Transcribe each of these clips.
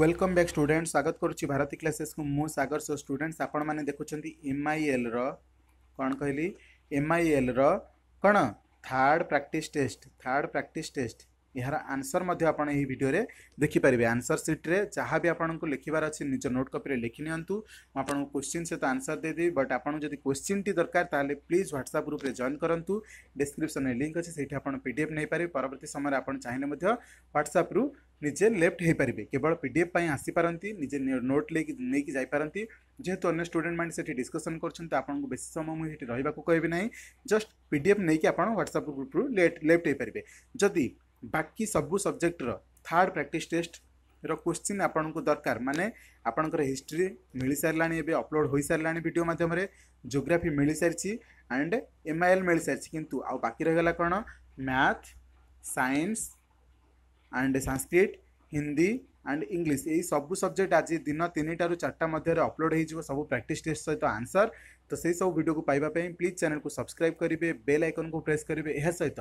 welcome back student ସ୍ୱାଗତ କରୁଛି ଭାରତୀ କ୍ଲାସେସ୍କୁ ମୁଁ ସାଗର ସୋ ଷ୍ଟୁଡେଣ୍ଟସ୍ ଆପଣମାନେ ଦେଖୁଛନ୍ତି ଏମ୍ ଆଇ ଏଲ୍ର କ'ଣ କହିଲି ଏମ୍ ଆଇ ଏଲ୍ର କ'ଣ third practice test third practice test यार आंसर आपड़ो देखिपर आंसर सीट्रे जहाँ भी आपन को लिखार अच्छे निज नोट कपि लिखि निपण क्वेश्चन सहित आंसर देदेवि बट आपड़ी क्वेश्चन टी दरकार प्लीज ह्वाट्सअप ग्रुप जॉन करूँ डिस्क्रिप्सन लिंक अच्छे से पीडफ नहीं पारे परवर्त समय आज चाहिए ह्वाट्सअप्रु निजे लेफ्ट हो पारे केवल पी डीएफ आसीपारती निजे नोट लेकिन जापारती जेहतु अगर स्टूडेंट मैंने डिस्कसन कर बेस समय मुझे रही कहना जस्ट पी एफ नहीं कि आप ह्वाट्सअप ग्रुप्रु लेफ्ट हो पारे जदि बाकी सब सब्जेक्टर थार्ड प्राक्ट टेस्ट रोश्चिन् आपण को दरकार मानने आपणकर हिस्ट्री मिल सारा एवं अपलोड हो सारा भिड मध्यम जोग्राफी मिल सारी एंड एम आई एल मिल सारी कि बाकी रहीगला कौन math science and Sanskrit Hindi and English यही सब सब्जेक्ट आज दिन तीन टू चार्टा मध्य अपलोड हो सब प्राक्ट टेस्ट सहित आंसर तो सही सब भिड को पाइबा प्लीज चैनल को सब्सक्राइब करेंगे बेल आइकन को प्रेस करेंगे यह सहित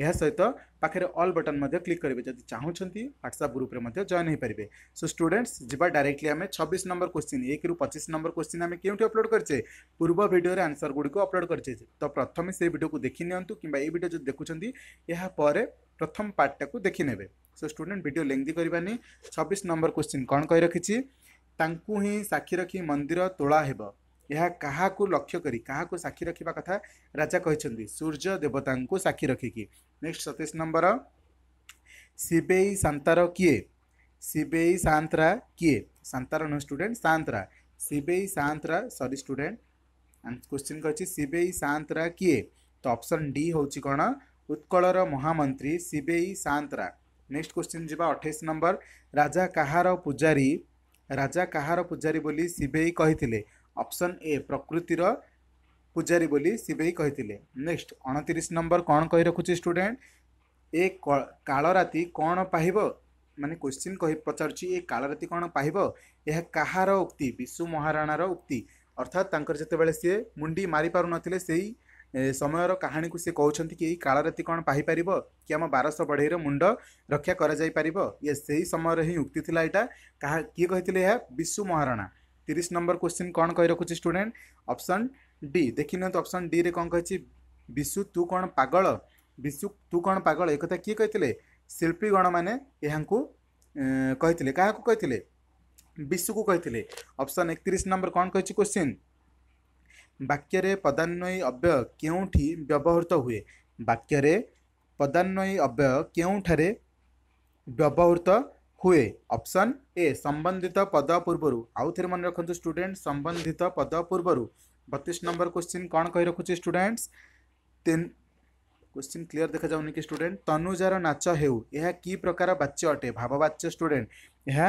यह सहित पाखे अल् बटन क्लिक करेंगे जब चाहूँ ह्वाट्सअप ग्रुप जॉन हो पारे सो स्टूडेंट्स जी डायरेक्टली आम छब्स नंबर क्वेश्चन एक रु पचिश नंबर क्वेश्चन आम क्यों अपलोड करे पूर्व भिडियो आंसर गुड़क अपलोड करे तो प्रथम से भिडियो को देखी निंबाइड जो देखुं यह प्रथम पार्टा को देखने सो स्टूडेंट भिडियो लेंदी करानी छब्बीस नंबर क्वेश्चन कौन कही रखी ताकू ही साक्षी रखी मंदिर तोला ଏହା କାହାକୁ ଲକ୍ଷ୍ୟ କରି କାହାକୁ ସାକ୍ଷୀ ରଖିବା କଥା ରାଜା କହିଛନ୍ତି ସୂର୍ଯ୍ୟ ଦେବତାଙ୍କୁ ସାକ୍ଷୀ ରଖିକି ନେକ୍ସଟ ସତେଇଶ ନମ୍ବର ସିବେଇ ସାନ୍ତାର କିଏ ସିବେଇ ସାନ୍ତରା କିଏ ସାନ୍ତାର ନୁହେଁ ଷ୍ଟୁଡେଣ୍ଟ ସାନ୍ତରା ସିବେଇ ସାନ୍ତରା ସରି ଷ୍ଟୁଡେଣ୍ଟ क्वेश्चन कर सीबीआई सांतरा किए तो ऑप्शन डी हूँ कौन उत्कलर महामंत्री सीबीआई सांतरा नेक्स्ट क्वेश्चन जी अठाईस नंबर राजा कहार पूजारी राजा कहार पूजारी बोली सीबीआई कही অপশন এ প্রকৃতির পূজারি বলি শিবাই কইtile নেক্সট 29 নম্বর কোন কইরকুছি স্টুডেন্ট এক কালরাতি কোন পাইব মানে কোশ্চেন কই পচারছি এ কালরাতি কোন পাইব এ কহার উক্তি বিশু মহারানাৰ উক্তি অর্থত তংকর জেতেবেলে সে মুন্ডি মারি পারন নtile সেই সময়ৰ কাহিনী কু সে কওচন্ত কি কালরাতি কোন পাই পারিব কি আমা 1200 বঢ়েৰ মুণ্ড রক্ষা কৰা যাই পারিব এ সেই সময়ৰই উক্তি থলাইটা কহা কি কইtile এ বিশু মহারানা तीस नंबर क्वेश्चन कौन कही रखुच्छे स्टूडेंट अप्सन डी देखी ना डी रे कौन कही विशु तू कौन पगल विशु तू कौन पगल एक किए कही शिल्पीगण मैंने कही क्या कही विशु को कही अप्सन एक नंबर कौन कही क्वेश्चन वाक्य पदान्वयी अव्यय क्योंठ व्यवहृत हुए वाक्य पदान्वय अव्यय क्योंठ व्यवहृत हुए ऑप्शन ए संबंधित पद पूर्व आउ थे मन रखु स्टूडेंट संबंधित पद पूर्व बतीस नंबर क्वेश्चन कौन कही रखुचे स्टूडेंट्स तेन क्वेश्चन क्लीयर देखा जाऊनि कि स्टूडेंट तनुजार नाच हो कि प्रकार वाच्य अटे भाववाच्य स्टूडेंट यह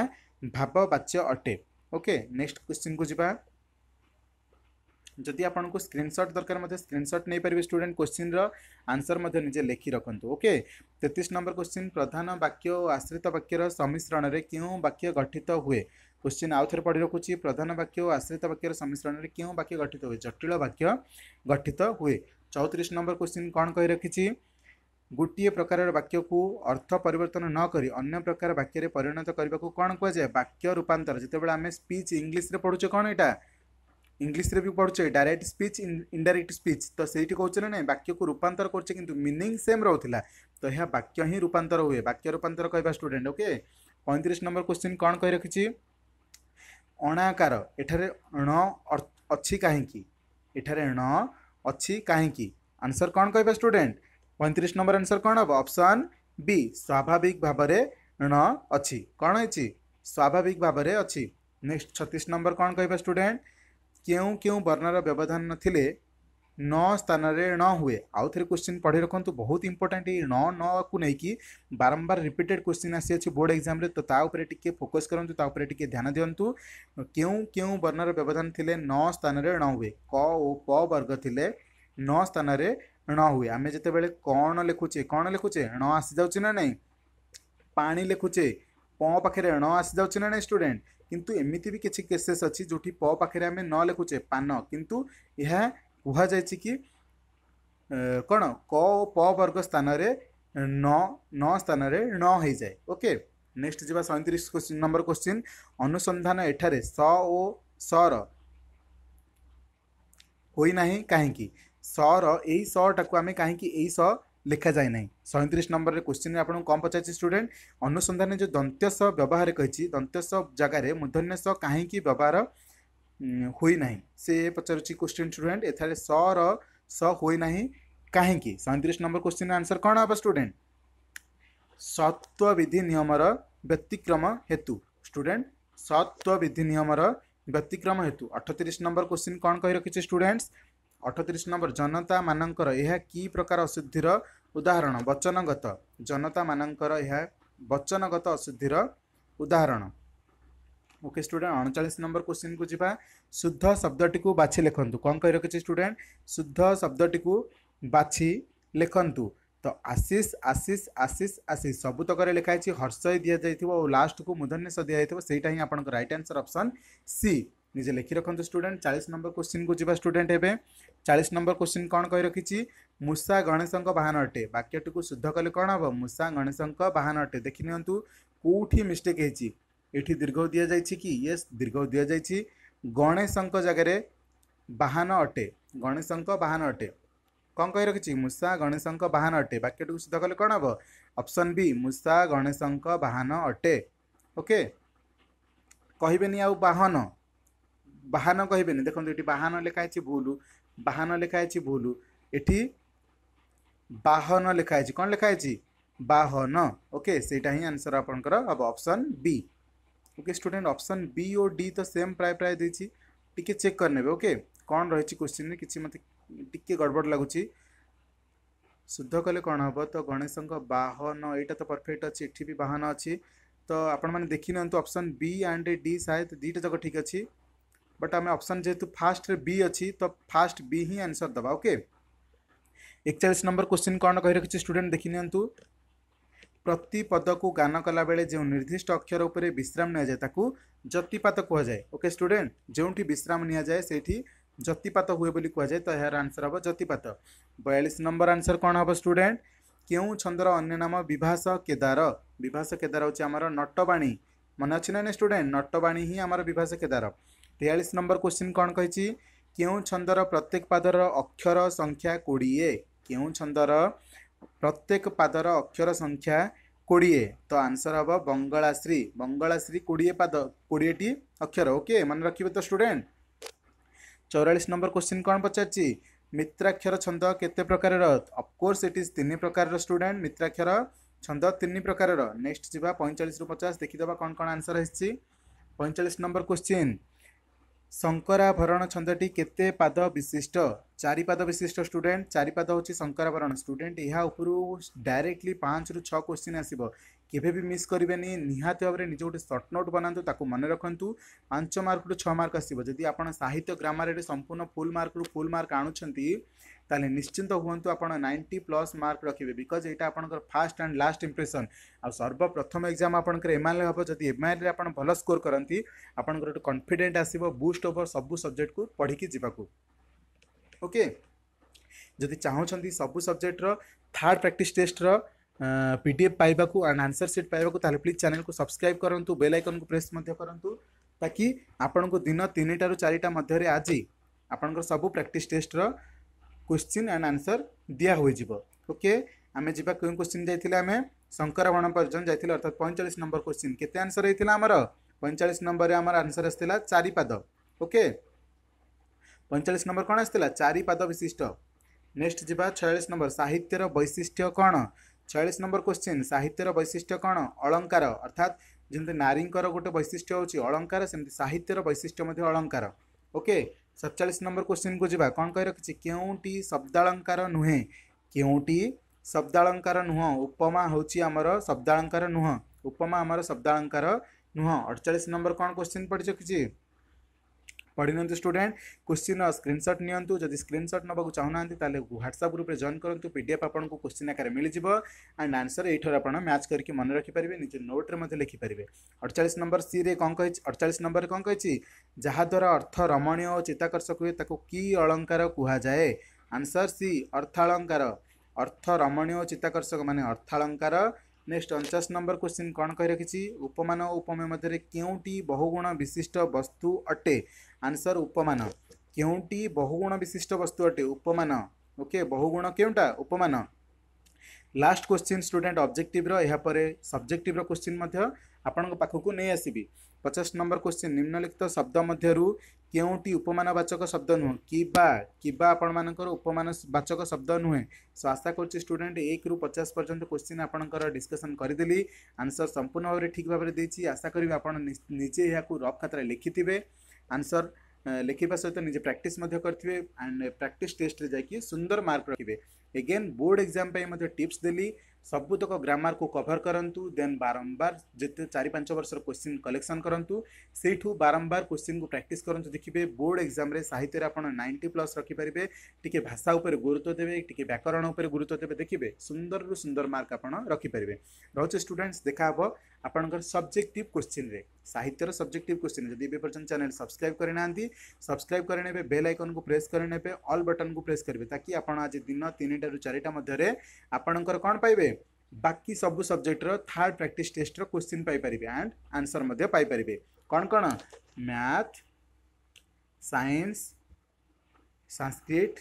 भाववाच्य अटे ओके नेक्स्ट क्वेश्चन को जी जदि आप स्क्रीनसट दरकार स्क्रीनसट नहीं पारे स्टूडे क्वेश्चन रनसर निजे लिखि रखु ओके तेतीस नंबर क्वेश्चन प्रधान वाक्य और आश्रित वाक्यर सम्मिश्रण से क्यों वाक्य गठित हुए क्वेश्चन आउ थे पढ़ी रखुच्छी प्रधान वाक्य और आश्रित वाक्यर सम्मिश्रण से क्यों वाक्य गठित हुए जटिल वाक्य गठित हुए चौतीस नंबर क्वेश्चन कौन कही रखी गोटे प्रकार वाक्य को अर्थ पर नक अन्य प्रकार वाक्य परिणत करने को कौन कह जाए वाक्य रूपातर जिते स्पीच इंग्लीश्रे पढ़ु कौन यहाँ इंग्लीश भी पढ़ु डायरेक्ट स्पीच इनडाइरेक्ट स्पीच तो सही कौन ना वाक्य को रूपातर किंतु मिनिंग सेम रोला तो यह वाक्य ही रूपांतर हुए वाक्य रूपांतर कह स्टूडेंट ओके पैंतीस नंबर क्वेश्चन कौन कही रखी अणाकार एठार ण अच्छी कहीं ण अच्छी कहीं आंसर कौन कह स्टूडेंट पैंतीस नंबर आंसर कौन हम अपसन बी स्वाभाविक भाव ण अच्छी कौन अच्छी स्वाभाविक भाव अच्छी नेक्स्ट छत्तीस नंबर कौन कह स्टूडेंट क्यों क्यों वर्णर तो व्यवधान थिले न स्थान न हुए आउ थे क्वेश्चन पढ़ी रखु बहुत इंपोर्टाट न न को लेकिन बारंबार रिपीटेड क्वेश्चन आसी बोर्ड एग्जाम तो ताकि फोकस करूँ टे ध्यान दिंतु क्यों क्यों वर्णर व्यवधान थे न स्थान न हुए क ओ प वर्ग थे न स्थान न हुए आम जिते कण लिखुचे कण लिखुचे न आसी जाऊे ना ना पा लिखुचे पाखे ण आसी जाऊँ ना ना स्टूडेंट किंतु एमती भी किसी केसेस अच्छी जो पाखे आम न लिखुचे पान कितु यह कह कि कौन क प वर्ग स्थान न न स्थान न हो जाए ओके नेक्स्ट जी सैंतीस क्वेश्चन नंबर क्वेश्चन अनुसंधान एठार स ओ सर होना कहीं सर यही सटा कहीं सौ लिखा जाए ना सैंतीस नंबर क्वेश्चन में आपको कम पचार स्टूडेंट अनुसंधान जो दंत्य व्यवहार कही दंत्य जगार मूर्धन्य कहीं व्यवहार हुईना से पचार स्टूडेंट एथे स रोईना कहीं सैंतीस नंबर क्वेश्चन आंसर कौन हम स्टूडेंट सत्व विधि निमर व्यतिक्रम हेतु स्टूडेंट सत्व विधि निमर व्यतिक्रम हेतु अठती नंबर क्वेश्चन कौन कही रखी स्टूडेंट्स अठतीस नंबर जनता मानकर यह कि प्रकार अशुद्धि उदाहरण वचनगत जनता मानकर यह वचनगत अशुद्धि उदाहरण ओके स्टूडेंट अड़चाश नंबर क्वेश्चन को जी शुद्ध शब्द टी बाछी लिखु कौन कही रखे स्टूडेंट शुद्ध शब्द टी बाछी लिखतु तो आशीष आशीष आशीष आशीष सबुत लिखाई हर्ष दि जाइए और लास्ट को मूर्धन्य दिया जाइए से आप रईट आन्सर अप्सन सी निजे लिखि रखु स्टूडेंट चालीस नंबर क्वेश्चन को जी स्टूडेंट एवं चालीस नंबर क्वेश्चन कौन कही रखी मूषा गणेशों बाहन अटे वाक्यटी को शुद्ध कले कौन हम मूषा गणेशों बाहन अटे देखनी कौटी मिस्टेक होती दीर्घ दि जाइए कि ये दीर्घ दि जाइए गणेशों जगह बाहन अटे गणेशों बाहन अटे कौन कही रखी मूषा गणेशों बाहन अटे वाक्यटी को शुद्ध कले कौन हम अपसन बी मूषा गणेशों बाहन अटे ओके कहबे नहीं आहन बाहन कह देखो बाहन लिखाई भूल बाहन लिखाई भूल इटि बाहन लिखाई कौन लिखाई बाहन ओके सेटा ही आंसर आपंकर हम B okay student option B और डी तो सेम प्राय प्राय टे चेक करने ओके कौन रही क्वेश्चन किसी मत टे गड़बड़ लगुच शुद्ध कले कौन हम तो गणेश बाहन यहाँ तो परफेक्ट अच्छे इटि भी बाहन अच्छी तो आपने देखी नाप्सन बी एंड डी सायद दुटा जाक ठीक अच्छी बट आम अप्सन जेहतु फास्ट बी अच्छी तो फास्ट बी ही आंसर दबा ओके एक चाश नंबर क्वेश्चन कौन कही रखी स्टूडेंट देखी नि प्रति पद को गान कला बेले जो निर्दिष्ट अक्षर उपर विश्राम निया जाए जतिपात जाए ओके स्टूडेंट जो विश्राम नि जाए से जतिपात हुए बोली कहुए तो यार आंसर हम जतिपात बयालीस नंबर आंसर कौन हम स्टूडेंट क्यों छंदर अन्य नाम विभास केदार विभास केदार हूँ नटवाणी मन अच्छी ना स्टूडेंट नटवाणी ही आम विभास केदार ତେୟାଳିଶ ନମ୍ବର କୋଶ୍ଚିନ୍ କ'ଣ କହିଛି କେଉଁ ଛନ୍ଦର ପ୍ରତ୍ୟେକ ପାଦର ଅକ୍ଷର ସଂଖ୍ୟା କୋଡ଼ିଏ କେଉଁ ଛନ୍ଦର ପ୍ରତ୍ୟେକ ପାଦର ଅକ୍ଷର ସଂଖ୍ୟା କୋଡ଼ିଏ ତ ଆନ୍ସର୍ ହେବ ବଙ୍ଗଳାଶ୍ରୀ ବଙ୍ଗଳାଶ୍ରୀ କୋଡ଼ିଏ ପାଦ କୋଡ଼ିଏଟି ଅକ୍ଷର ଓକେ ମନେ ରଖିବେ ତ ଷ୍ଟୁଡେଣ୍ଟ ଚଉରାଳିଶ ନମ୍ବର କୋଶ୍ଚିନ୍ କ'ଣ ପଚାରିଛି ମିତ୍ରାକ୍ଷର ଛନ୍ଦ କେତେ ପ୍ରକାରର ଅଫକୋର୍ସ ଇଟ୍ ଇଜ୍ ତିନି ପ୍ରକାରର ଷ୍ଟୁଡେଣ୍ଟ ମିତ୍ରାକ୍ଷର ଛନ୍ଦ ତିନି ପ୍ରକାରର ନେକ୍ସଟ ଯିବା ପଇଁଚାଳିଶରୁ ପଚାଶ ଦେଖିଦେବା କ'ଣ କ'ଣ ଆନ୍ସର୍ ଆସିଛି ପଇଁଚାଳିଶ ନମ୍ବର କୋଶ୍ଚିନ୍ ଶଙ୍କରାଭରଣ ଛନ୍ଦଟି କେତେ ପାଦ ବିଶିଷ୍ଟ ଚାରିପାଦ ବିଶିଷ୍ଟ ଷ୍ଟୁଡ଼େଣ୍ଟ ଚାରିପାଦ ହେଉଛି ଶଙ୍କରାଭରଣ ଷ୍ଟୁଡ଼େଣ୍ଟ ଏହା ଉପରୁ ଡାଇରେକ୍ଟଲି ପାଞ୍ଚରୁ ଛଅ କୋଶ୍ଚିନ୍ ଆସିବ କେବେ ବି ମିସ୍ କରିବେନି ନିହାତି ଭାବରେ ନିଜେ ଗୋଟେ ସର୍ଟ ନୋଟ୍ ବନାନ୍ତୁ ତାକୁ ମନେ ରଖନ୍ତୁ ପାଞ୍ଚ ମାର୍କରୁ ଛଅ ମାର୍କ ଆସିବ ଯଦି ଆପଣ ସାହିତ୍ୟ ଗ୍ରାମାର ସମ୍ପୂର୍ଣ୍ଣ ଫୁଲ୍ ମାର୍କରୁ ଫୁଲ୍ ମାର୍କ ଆଣୁଛନ୍ତି তাহলে নিশ্চিন্ত হুম আপনার নাইনটি প্লস মার্ক রাখবে বিকজ এটা আপনার ফাষ্ট আন্ড লাস্ট ইম্প্রেসন আর্বপ্রথম এক্সাম আপনার এমআইএল হব যদি এমআইএল আপনার ভাল স্কোর করতে আপনার গোটে কনফিডেন্ট আসব বুস্ট ওভর সবু সবজেক্ট কু পড়ি যাওয়া ওকে যদি চাহুমান সবু সবজেক্টর থার্ড প্র্যাকটিস টেস্টর পিডিএফ পাইবাকু আন্ড আনসর সিট পাইবাকু তাহলে প্লিজ চ্যানেলକୁ ସବସ୍କ୍ରାଇବ୍ କରନ୍ତୁ ବେଲ୍ ଆଇକନ୍କୁ ପ୍ରେସ୍ ମଧ୍ୟ କରନ୍ତୁ ତାକି ଆପଣଙ୍କୁ ଦିନ ତିନିଟାରୁ ଚାରିଟା ମଧ୍ୟରେ ଆଜି ଆପଣଙ୍କର ସବୁ ପ୍ରାକ୍ଟିସ୍ ଟେଷ୍ଟର क्वेश्चन एंड आंसर दिया ओके आम जी क्यों क्वेश्चन जाइए आम शंकर बण पर्यटन जाइए अर्थात पैंचाश नंबर क्वेश्चन के आंसर होता आमर पैंचाश नंबर आम आंसर आसाला चारिपाद ओके पैंचाश नंबर कौन आसाला चारिपाद विशिष्ट नेक्स्ट जी छयास नंबर साहित्यर वैशिष्ट्य कौन छयास नंबर क्वेश्चन साहित्यर वैशिष्ट्य कौन अलंकार अर्थात जमी नारी गोटे वैशिष्ट्य हूँ अलंकार सेमती साहित्यर वैशिष्ट्य अलंकार ओके सतचाश नंबर क्वेश्चन को जी कौन कही रखी के शब्दाकार नुहे क्यों शब्दाकार नुह उपमा हूँ आम शब्दाकार नुह उपमा आम शब्दाकार नुह अड़चाश नंबर कौन क्वेश्चन पढ़ी रखी पढ़ी नि स्टूडेंट क्वेश्चन स्क्रीनसट निदी स्क्रीनसट ना चाहूना तेल ह्वाट्सअप ग्रुप जॉन करूँ पीडफ आप क्वेश्चन आकार मिल जाव एंड आंसर यही आप मैच करके मन रखिपारे निज नोट्रे लिखिपारे अड़चाश नंबर सी रे कौन कही अड़चाश नंबर कौन कही द्वारा अर्थ रमणीय और चिताकर्षक हुए कि अलंकार जाए आंसर सी अर्थाकार अर्थ रमणीय और चिताकर्षक मान अर्थाकार नेक्स्ट अणचाश नंबर क्वेश्चन कौन कही रखी उपमान उपमेय मध्य क्योंटी बहुगुण विशिष्ट वस्तु अटे आंसर उपमान କେଉଁଟି ବହୁଗୁଣ ବିଶିଷ୍ଟ ବସ୍ତୁ ଅଟେ ଉପମାନ ଓକେ ବହୁଗୁଣ କେଉଁଟା ଉପମାନ ଲାଷ୍ଟ କ୍ୱେଶ୍ଚିନ୍ ଷ୍ଟୁଡେଣ୍ଟ ଅବଜେକ୍ଟିଭ୍ର ଏହାପରେ ସବଜେକ୍ଟିଭ୍ର କ୍ୱେଶ୍ଚିନ୍ ମଧ୍ୟ ଆପଣଙ୍କ ପାଖକୁ ନେଇ ଆସିବି ପଚାଶ ନମ୍ବର କ୍ୱେଶ୍ଚିନ୍ ନିମ୍ନଲିଖିତ ଶବ୍ଦ ମଧ୍ୟରୁ କେଉଁଟି ଉପମାନବାଚକ ଶବ୍ଦ ନୁହେଁ କିବା କିବା ଆପଣମାନଙ୍କର ଉପମାନବାଚକ ଶବ୍ଦ ନୁହେଁ ସୋ ଆଶା କରୁଛି ଷ୍ଟୁଡେଣ୍ଟ ଏକରୁ ପଚାଶ ପର୍ଯ୍ୟନ୍ତ କ୍ୱେଶ୍ଚିନ୍ ଆପଣଙ୍କର ଡିସ୍କସନ୍ କରିଦେଲି ଆନ୍ସର୍ ସମ୍ପୂର୍ଣ୍ଣ ଭାବରେ ଠିକ୍ ଭାବରେ ଦେଇଛି ଆଶା କରିବି ଆପଣ ନିଜେ ଏହାକୁ ରଫ୍ ଖାତାରେ ଲେଖିଥିବେ आंसर ଲେଖିବା ସହିତ ନିଜେ ପ୍ରାକ୍ଟିସ୍ ମଧ୍ୟ କରିଥିବେ ଆଣ୍ଡ ପ୍ରାକ୍ଟିସ୍ ଟେଷ୍ଟରେ ଯାଇକି ସୁନ୍ଦର ମାର୍କ ରଖିବେ ଏଗେନ୍ ବୋର୍ଡ଼ ଏକ୍ଜାମ୍ ପାଇଁ ମଧ୍ୟ ଟିପ୍ସ ଦେଲି सबुतक ग्रामर को कभर करूँ देन बारंबार जिते चार पांच वर्ष क्वेश्चन कलेक्शन करूँ से बारंबार क्वेश्चन को प्राक्ट कर देखिए बोर्ड एक्जाम साहित्य आपड़ नाइंटी प्लस रखिपारे टी भाषा उपर गुरुत्व देते टी व्याकरण गुरुत्व देते देखिए सुंदर रू सुंदर मार्क आप रखिपारे रोचे स्टूडेंट्स देखाह आपंकर सब्जेक्टिव क्वेश्चन में साहित्यर सब्जेक्ट क्वेश्चन जब पर्यटन चैनल सब्सक्राइब करना सब्सक्राइब करें बेल आइकन को प्रेस करें अल बटन को प्रेस करेंगे ताकि आप दिन तीन टू चार आपणकर कौन पाइबे ବାକି ସବୁ ସବଜେକ୍ଟର ଥାର୍ଡ଼ ପ୍ରାକ୍ଟିସ୍ ଟେଷ୍ଟର କୋଶ୍ଚିନ୍ ପାଇପାରିବେ ଆଣ୍ଡ ଆନ୍ସର୍ ମଧ୍ୟ ପାଇପାରିବେ କ'ଣ କ'ଣ math science Sanskrit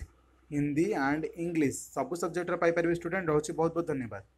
Hindi and English ସବୁ ସବଜେକ୍ଟର ପାଇପାରିବେ ଷ୍ଟୁଡେଣ୍ଟ ରହୁଛି ବହୁତ ବହୁତ ଧନ୍ୟବାଦ